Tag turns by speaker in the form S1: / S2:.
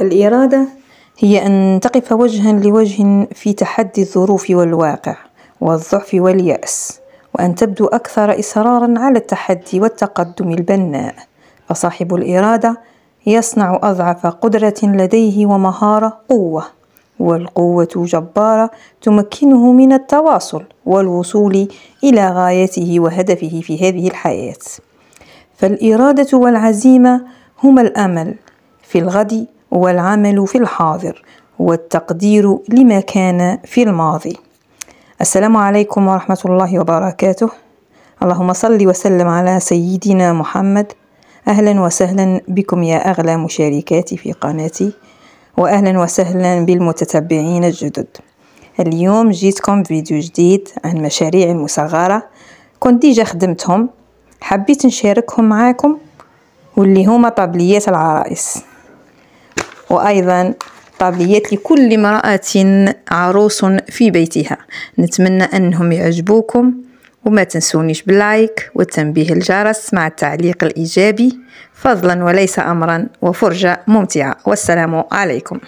S1: الإرادة هي أن تقف وجها لوجه في تحدي الظروف والواقع والضعف واليأس وأن تبدو أكثر إصرارا على التحدي والتقدم البناء فصاحب الإرادة يصنع أضعف قدرة لديه ومهارة قوة والقوة جبارة تمكنه من التواصل والوصول إلى غايته وهدفه في هذه الحياة فالإرادة والعزيمة هما الأمل في الغد والعمل في الحاضر والتقدير لما كان في الماضي السلام عليكم ورحمة الله وبركاته اللهم صل وسلم على سيدنا محمد أهلا وسهلا بكم يا أغلى مشاركاتي في قناتي وأهلا وسهلا بالمتتبعين الجدد اليوم جيتكم بفيديو جديد عن مشاريع المصغرة كنت ديجا خدمتهم حبيت نشاركهم معاكم واللي هما طابليات العرائس وأيضا طبليات لكل امرأة عروس في بيتها نتمنى أنهم يعجبوكم وما تنسونيش باللايك والتنبيه الجرس مع التعليق الإيجابي فضلا وليس أمرا وفرجة ممتعة والسلام عليكم